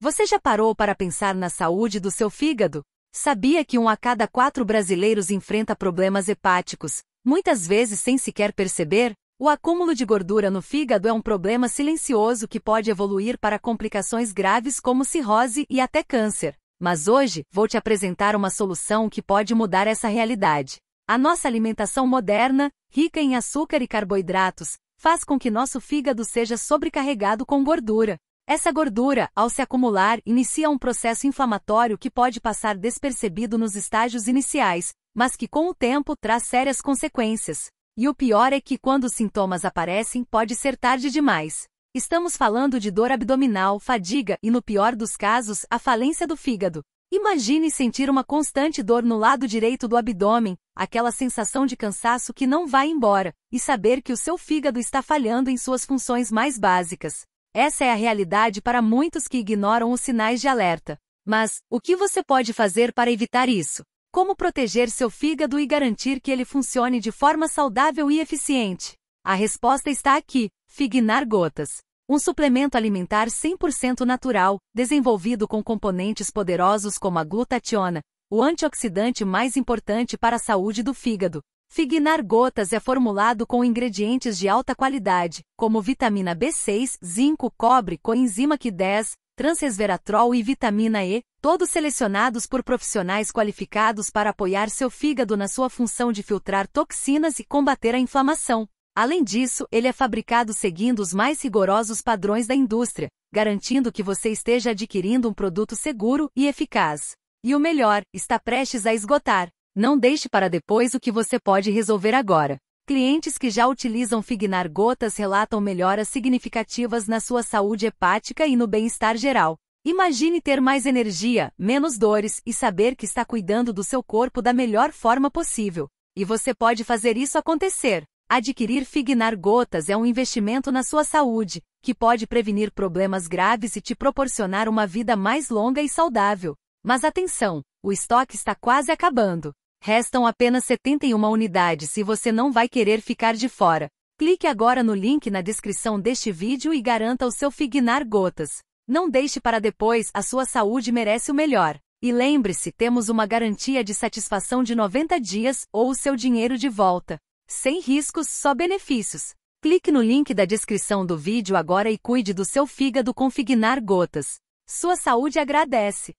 Você já parou para pensar na saúde do seu fígado? Sabia que um a cada quatro brasileiros enfrenta problemas hepáticos, muitas vezes sem sequer perceber? O acúmulo de gordura no fígado é um problema silencioso que pode evoluir para complicações graves como cirrose e até câncer. Mas hoje, vou te apresentar uma solução que pode mudar essa realidade. A nossa alimentação moderna, rica em açúcar e carboidratos, faz com que nosso fígado seja sobrecarregado com gordura. Essa gordura, ao se acumular, inicia um processo inflamatório que pode passar despercebido nos estágios iniciais, mas que com o tempo traz sérias consequências. E o pior é que quando os sintomas aparecem, pode ser tarde demais. Estamos falando de dor abdominal, fadiga e, no pior dos casos, a falência do fígado. Imagine sentir uma constante dor no lado direito do abdômen, aquela sensação de cansaço que não vai embora, e saber que o seu fígado está falhando em suas funções mais básicas. Essa é a realidade para muitos que ignoram os sinais de alerta. Mas, o que você pode fazer para evitar isso? Como proteger seu fígado e garantir que ele funcione de forma saudável e eficiente? A resposta está aqui: Fignar Gotas. Um suplemento alimentar 100% natural, desenvolvido com componentes poderosos como a glutationa, o antioxidante mais importante para a saúde do fígado, Fignar Gotas é formulado com ingredientes de alta qualidade, como vitamina B6, zinco, cobre, coenzima Q10, transresveratrol e vitamina E, todos selecionados por profissionais qualificados para apoiar seu fígado na sua função de filtrar toxinas e combater a inflamação. Além disso, ele é fabricado seguindo os mais rigorosos padrões da indústria, garantindo que você esteja adquirindo um produto seguro e eficaz. E o melhor, está prestes a esgotar. Não deixe para depois o que você pode resolver agora. Clientes que já utilizam Fignar gotas relatam melhoras significativas na sua saúde hepática e no bem-estar geral. Imagine ter mais energia, menos dores e saber que está cuidando do seu corpo da melhor forma possível. E você pode fazer isso acontecer. Adquirir Fignar gotas é um investimento na sua saúde, que pode prevenir problemas graves e te proporcionar uma vida mais longa e saudável. Mas atenção, o estoque está quase acabando. Restam apenas 71 unidades se você não vai querer ficar de fora. Clique agora no link na descrição deste vídeo e garanta o seu Fignar Gotas. Não deixe para depois, a sua saúde merece o melhor. E lembre-se, temos uma garantia de satisfação de 90 dias ou o seu dinheiro de volta. Sem riscos, só benefícios. Clique no link da descrição do vídeo agora e cuide do seu fígado com Fignar Gotas. Sua saúde agradece.